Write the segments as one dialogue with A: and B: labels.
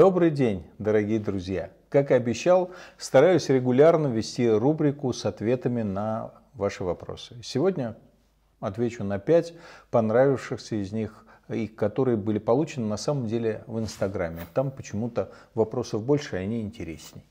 A: Добрый день, дорогие друзья! Как и обещал, стараюсь регулярно вести рубрику с ответами на ваши вопросы. Сегодня отвечу на пять понравившихся из них и которые были получены на самом деле в Инстаграме. Там почему-то вопросов больше, и они интересней.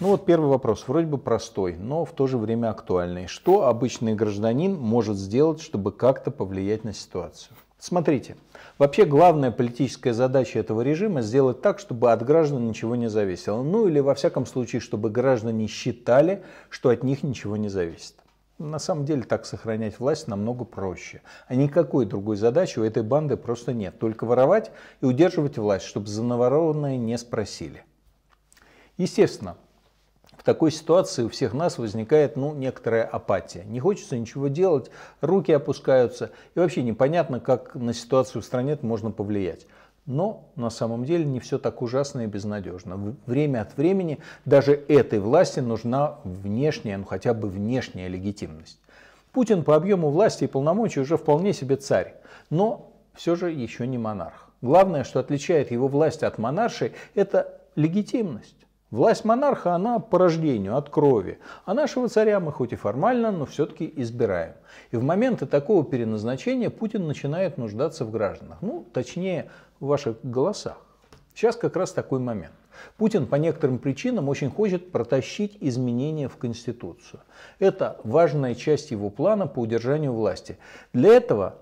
A: Ну вот первый вопрос, вроде бы простой, но в то же время актуальный. Что обычный гражданин может сделать, чтобы как-то повлиять на ситуацию? Смотрите, вообще главная политическая задача этого режима сделать так, чтобы от граждан ничего не зависело. Ну или во всяком случае, чтобы граждане считали, что от них ничего не зависит. На самом деле так сохранять власть намного проще. А никакой другой задачи у этой банды просто нет. Только воровать и удерживать власть, чтобы за наворованное не спросили. Естественно, такой ситуации у всех нас возникает ну, некоторая апатия. Не хочется ничего делать, руки опускаются, и вообще непонятно, как на ситуацию в стране можно повлиять. Но на самом деле не все так ужасно и безнадежно. Время от времени даже этой власти нужна внешняя, ну хотя бы внешняя легитимность. Путин по объему власти и полномочий уже вполне себе царь, но все же еще не монарх. Главное, что отличает его власть от монаршей, это легитимность. Власть монарха, она по рождению, от крови. А нашего царя мы хоть и формально, но все-таки избираем. И в моменты такого переназначения Путин начинает нуждаться в гражданах. Ну, точнее, в ваших голосах. Сейчас как раз такой момент. Путин по некоторым причинам очень хочет протащить изменения в Конституцию. Это важная часть его плана по удержанию власти. Для этого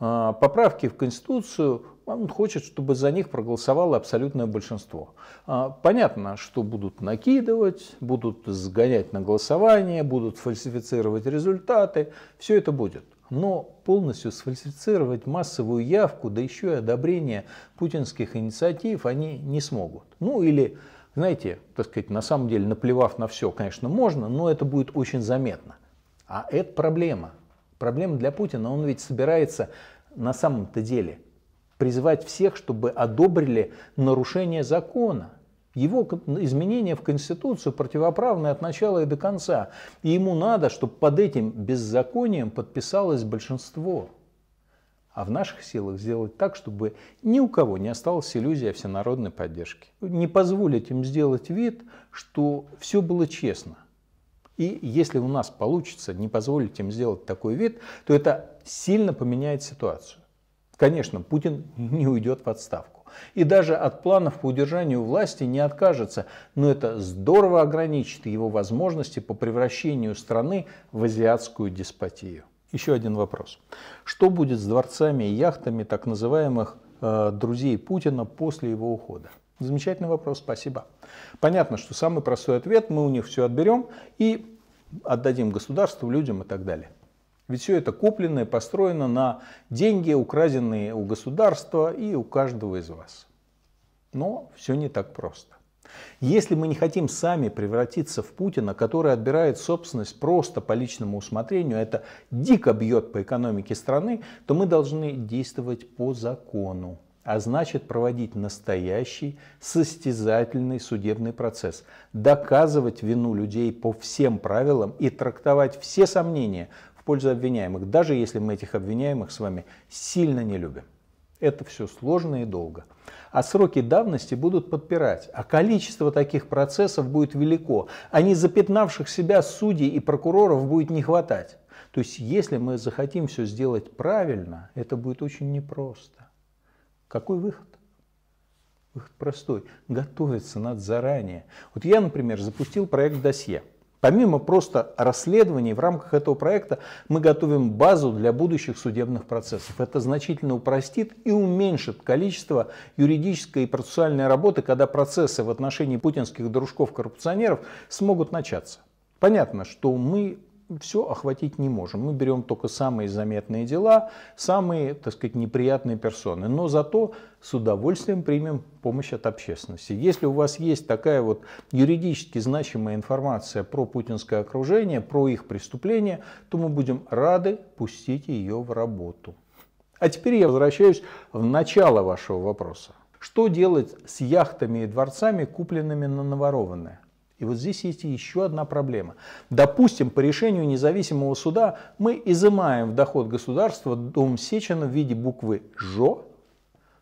A: а, поправки в Конституцию он хочет, чтобы за них проголосовало абсолютное большинство. А, понятно, что будут накидывать, будут сгонять на голосование, будут фальсифицировать результаты, все это будет. Но полностью сфальсифицировать массовую явку, да еще и одобрение путинских инициатив они не смогут. Ну или, знаете, так сказать, на самом деле наплевав на все, конечно, можно, но это будет очень заметно. А это проблема. Проблема для Путина, он ведь собирается на самом-то деле – призывать всех, чтобы одобрили нарушение закона. Его изменения в Конституцию противоправны от начала и до конца. И ему надо, чтобы под этим беззаконием подписалось большинство. А в наших силах сделать так, чтобы ни у кого не осталась иллюзия всенародной поддержки. Не позволить им сделать вид, что все было честно. И если у нас получится не позволить им сделать такой вид, то это сильно поменяет ситуацию. Конечно, Путин не уйдет в отставку. И даже от планов по удержанию власти не откажется, но это здорово ограничит его возможности по превращению страны в азиатскую деспотию. Еще один вопрос. Что будет с дворцами и яхтами так называемых э, друзей Путина после его ухода? Замечательный вопрос, спасибо. Понятно, что самый простой ответ, мы у них все отберем и отдадим государству, людям и так далее. Ведь все это куплено и построено на деньги, украденные у государства и у каждого из вас. Но все не так просто. Если мы не хотим сами превратиться в Путина, который отбирает собственность просто по личному усмотрению, а это дико бьет по экономике страны, то мы должны действовать по закону, а значит проводить настоящий состязательный судебный процесс, доказывать вину людей по всем правилам и трактовать все сомнения пользу обвиняемых, даже если мы этих обвиняемых с вами сильно не любим. Это все сложно и долго. А сроки давности будут подпирать, а количество таких процессов будет велико, а не запятнавших себя судей и прокуроров будет не хватать. То есть, если мы захотим все сделать правильно, это будет очень непросто. Какой выход? Выход простой. Готовиться надо заранее. Вот я, например, запустил проект «Досье». Помимо просто расследований, в рамках этого проекта мы готовим базу для будущих судебных процессов. Это значительно упростит и уменьшит количество юридической и процессуальной работы, когда процессы в отношении путинских дружков-коррупционеров смогут начаться. Понятно, что мы все охватить не можем. Мы берем только самые заметные дела, самые, так сказать, неприятные персоны. Но зато с удовольствием примем помощь от общественности. Если у вас есть такая вот юридически значимая информация про путинское окружение, про их преступления, то мы будем рады пустить ее в работу. А теперь я возвращаюсь в начало вашего вопроса. Что делать с яхтами и дворцами, купленными на наворованное? И вот здесь есть еще одна проблема. Допустим, по решению независимого суда мы изымаем в доход государства дом Сечина в виде буквы ЖО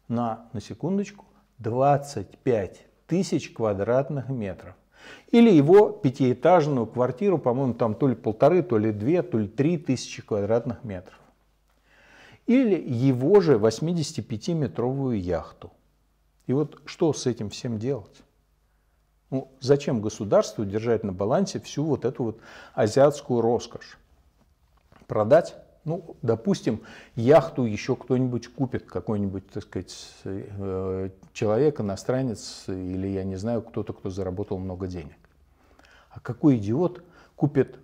A: на, на секундочку, 25 тысяч квадратных метров. Или его пятиэтажную квартиру, по-моему, там то ли полторы, то ли две, то ли три тысячи квадратных метров. Или его же 85-метровую яхту. И вот что с этим всем делать? Ну, зачем государству держать на балансе всю вот эту вот азиатскую роскошь? Продать? Ну, допустим, яхту еще кто-нибудь купит, какой-нибудь, так сказать, э, человек, иностранец, или, я не знаю, кто-то, кто заработал много денег. А какой идиот купит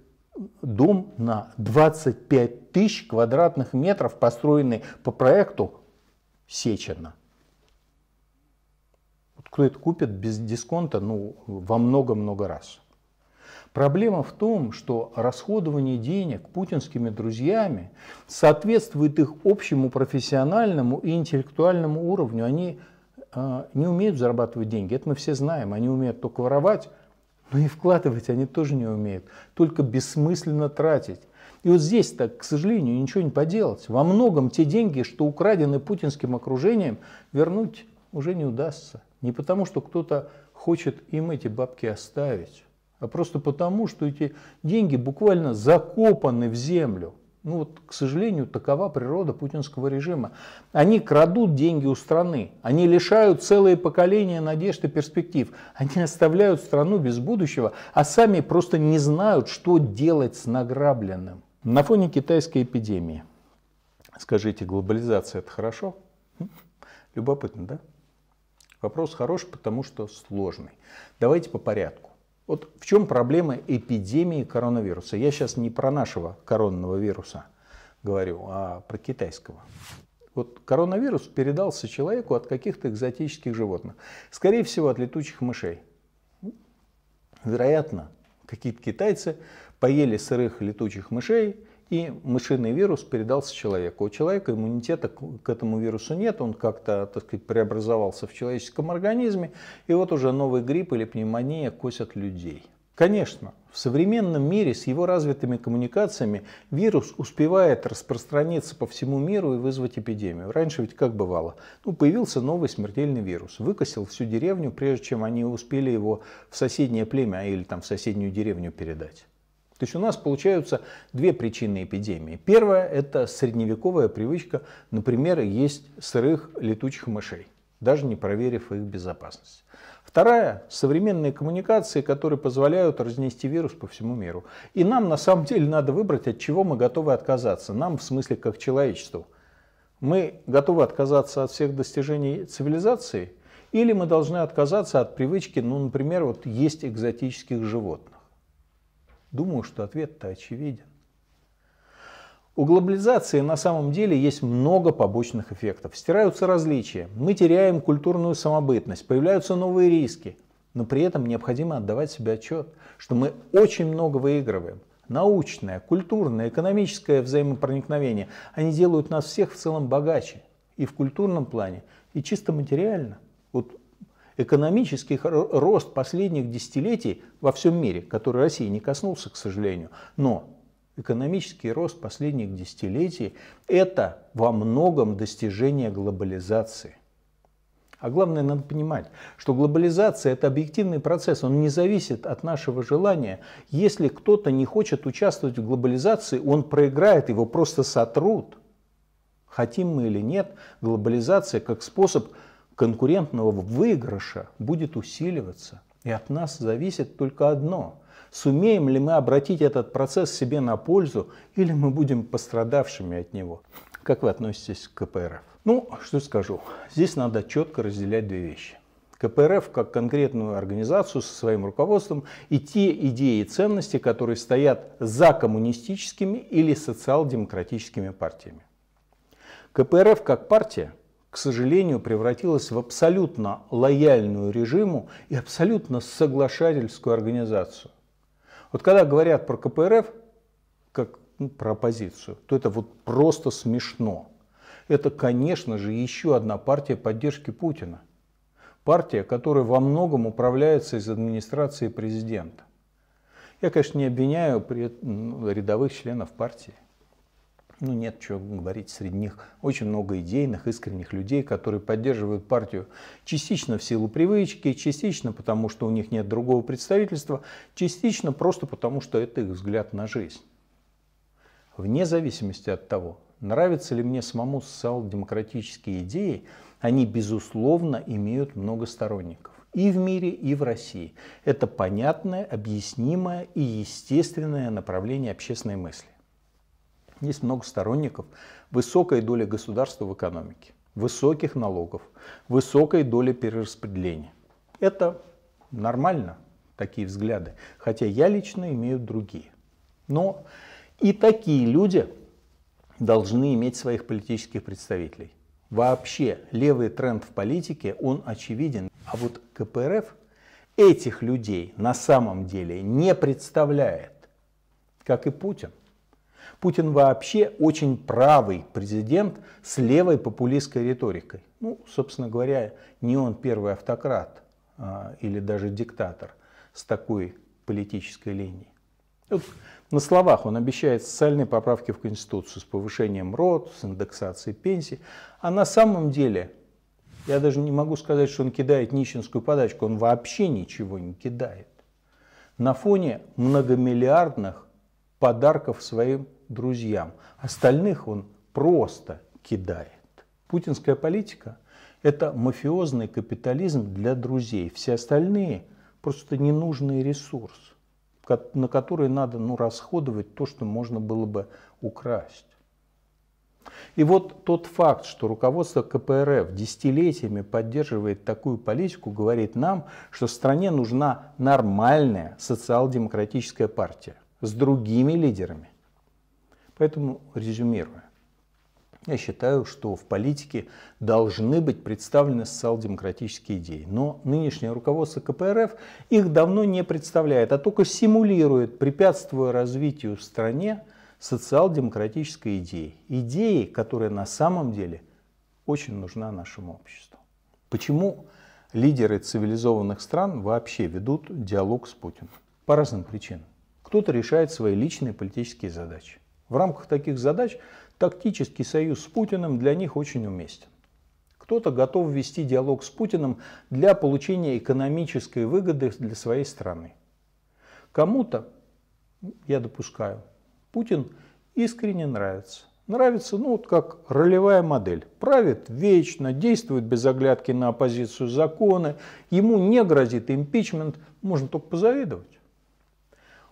A: дом на 25 тысяч квадратных метров, построенный по проекту Сечина? кто это купит без дисконта ну, во много-много раз. Проблема в том, что расходование денег путинскими друзьями соответствует их общему профессиональному и интеллектуальному уровню. Они э, не умеют зарабатывать деньги, это мы все знаем. Они умеют только воровать, но и вкладывать они тоже не умеют. Только бессмысленно тратить. И вот здесь, так, к сожалению, ничего не поделать. Во многом те деньги, что украдены путинским окружением, вернуть уже не удастся. Не потому, что кто-то хочет им эти бабки оставить, а просто потому, что эти деньги буквально закопаны в землю. Ну вот, к сожалению, такова природа путинского режима. Они крадут деньги у страны, они лишают целые поколения надежд и перспектив, они оставляют страну без будущего, а сами просто не знают, что делать с награбленным. На фоне китайской эпидемии. Скажите, глобализация это хорошо? Хм, любопытно, да? Вопрос хороший, потому что сложный. Давайте по порядку. Вот в чем проблема эпидемии коронавируса? Я сейчас не про нашего коронного вируса говорю, а про китайского. Вот коронавирус передался человеку от каких-то экзотических животных. Скорее всего, от летучих мышей. Вероятно, какие-то китайцы поели сырых летучих мышей, и мышиный вирус передался человеку. У человека иммунитета к этому вирусу нет, он как-то, так сказать, преобразовался в человеческом организме, и вот уже новый грипп или пневмония косят людей. Конечно, в современном мире с его развитыми коммуникациями вирус успевает распространиться по всему миру и вызвать эпидемию. Раньше ведь как бывало? Ну, появился новый смертельный вирус, выкосил всю деревню, прежде чем они успели его в соседнее племя или там в соседнюю деревню передать. То есть у нас получаются две причины эпидемии. Первая – это средневековая привычка, например, есть сырых летучих мышей, даже не проверив их безопасность. Вторая – современные коммуникации, которые позволяют разнести вирус по всему миру. И нам на самом деле надо выбрать, от чего мы готовы отказаться. Нам в смысле как человечеству. Мы готовы отказаться от всех достижений цивилизации – или мы должны отказаться от привычки, ну, например, вот есть экзотических животных. Думаю, что ответ-то очевиден. У глобализации на самом деле есть много побочных эффектов. Стираются различия, мы теряем культурную самобытность, появляются новые риски. Но при этом необходимо отдавать себе отчет, что мы очень много выигрываем. Научное, культурное, экономическое взаимопроникновение, они делают нас всех в целом богаче. И в культурном плане, и чисто материально. Вот экономический рост последних десятилетий во всем мире, который России не коснулся, к сожалению, но экономический рост последних десятилетий – это во многом достижение глобализации. А главное, надо понимать, что глобализация – это объективный процесс, он не зависит от нашего желания. Если кто-то не хочет участвовать в глобализации, он проиграет, его просто сотрут. Хотим мы или нет, глобализация как способ – конкурентного выигрыша будет усиливаться. И от нас зависит только одно. Сумеем ли мы обратить этот процесс себе на пользу, или мы будем пострадавшими от него? Как вы относитесь к КПРФ? Ну, что скажу. Здесь надо четко разделять две вещи. КПРФ как конкретную организацию со своим руководством и те идеи и ценности, которые стоят за коммунистическими или социал-демократическими партиями. КПРФ как партия – к сожалению, превратилась в абсолютно лояльную режиму и абсолютно соглашательскую организацию. Вот когда говорят про КПРФ, как ну, про оппозицию, то это вот просто смешно. Это, конечно же, еще одна партия поддержки Путина. Партия, которая во многом управляется из администрации президента. Я, конечно, не обвиняю ну, рядовых членов партии ну, нет что говорить, среди них очень много идейных, искренних людей, которые поддерживают партию частично в силу привычки, частично потому, что у них нет другого представительства, частично просто потому, что это их взгляд на жизнь. Вне зависимости от того, нравятся ли мне самому социал-демократические идеи, они, безусловно, имеют много сторонников и в мире, и в России. Это понятное, объяснимое и естественное направление общественной мысли есть много сторонников высокой доли государства в экономике, высоких налогов, высокой доли перераспределения. Это нормально, такие взгляды, хотя я лично имею другие. Но и такие люди должны иметь своих политических представителей. Вообще левый тренд в политике, он очевиден. А вот КПРФ этих людей на самом деле не представляет, как и Путин. Путин вообще очень правый президент с левой популистской риторикой. Ну, собственно говоря, не он первый автократ а, или даже диктатор с такой политической линией. Вот на словах он обещает социальные поправки в Конституцию с повышением рот, с индексацией пенсий, а на самом деле, я даже не могу сказать, что он кидает нищенскую подачку, он вообще ничего не кидает. На фоне многомиллиардных подарков своим друзьям. Остальных он просто кидает. Путинская политика – это мафиозный капитализм для друзей. Все остальные – просто ненужный ресурс, на который надо ну, расходовать то, что можно было бы украсть. И вот тот факт, что руководство КПРФ десятилетиями поддерживает такую политику, говорит нам, что стране нужна нормальная социал-демократическая партия с другими лидерами, Поэтому, резюмируя, я считаю, что в политике должны быть представлены социал-демократические идеи. Но нынешнее руководство КПРФ их давно не представляет, а только симулирует, препятствуя развитию в стране социал-демократической идеи. Идеи, которая на самом деле очень нужна нашему обществу. Почему лидеры цивилизованных стран вообще ведут диалог с Путиным? По разным причинам. Кто-то решает свои личные политические задачи. В рамках таких задач тактический союз с Путиным для них очень уместен. Кто-то готов вести диалог с Путиным для получения экономической выгоды для своей страны. Кому-то, я допускаю, Путин искренне нравится. Нравится, ну вот как ролевая модель. Правит вечно, действует без оглядки на оппозицию закона, ему не грозит импичмент, можно только позавидовать.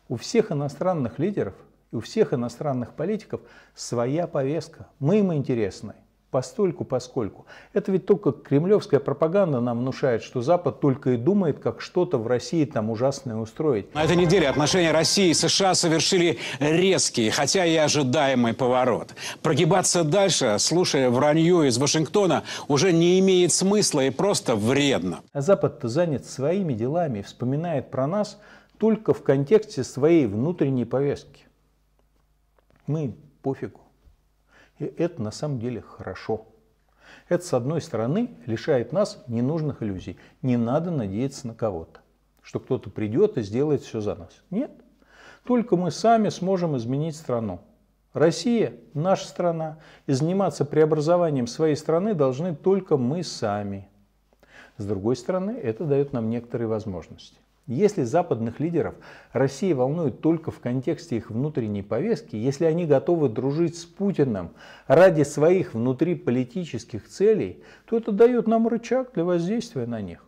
A: У всех иностранных лидеров – и у всех иностранных политиков своя повестка. Мы им интересны. Постольку, поскольку. Это ведь только кремлевская пропаганда нам внушает, что Запад только и думает, как что-то в России там ужасное устроить. На этой неделе отношения России и США совершили резкий, хотя и ожидаемый поворот. Прогибаться дальше, слушая вранье из Вашингтона, уже не имеет смысла и просто вредно. А Запад-то занят своими делами и вспоминает про нас только в контексте своей внутренней повестки мы ну и пофигу. И это на самом деле хорошо. Это, с одной стороны, лишает нас ненужных иллюзий. Не надо надеяться на кого-то, что кто-то придет и сделает все за нас. Нет. Только мы сами сможем изменить страну. Россия – наша страна, и заниматься преобразованием своей страны должны только мы сами. С другой стороны, это дает нам некоторые возможности. Если западных лидеров Россия волнует только в контексте их внутренней повестки, если они готовы дружить с Путиным ради своих внутриполитических целей, то это дает нам рычаг для воздействия на них.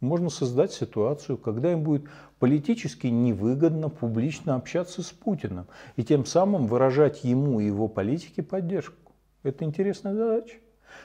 A: Можно создать ситуацию, когда им будет политически невыгодно публично общаться с Путиным и тем самым выражать ему и его политике поддержку. Это интересная задача,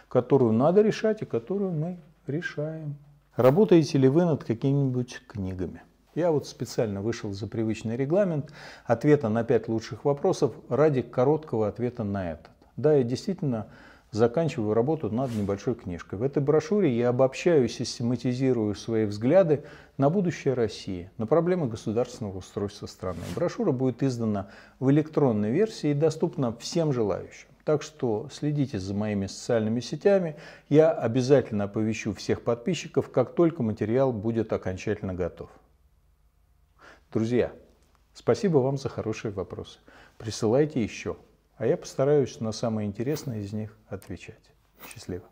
A: которую надо решать и которую мы решаем. Работаете ли вы над какими-нибудь книгами? Я вот специально вышел за привычный регламент ответа на пять лучших вопросов ради короткого ответа на этот. Да, я действительно заканчиваю работу над небольшой книжкой. В этой брошюре я обобщаю и систематизирую свои взгляды на будущее России, на проблемы государственного устройства страны. Брошюра будет издана в электронной версии и доступна всем желающим. Так что следите за моими социальными сетями. Я обязательно оповещу всех подписчиков, как только материал будет окончательно готов. Друзья, спасибо вам за хорошие вопросы. Присылайте еще, а я постараюсь на самые интересные из них отвечать. Счастливо.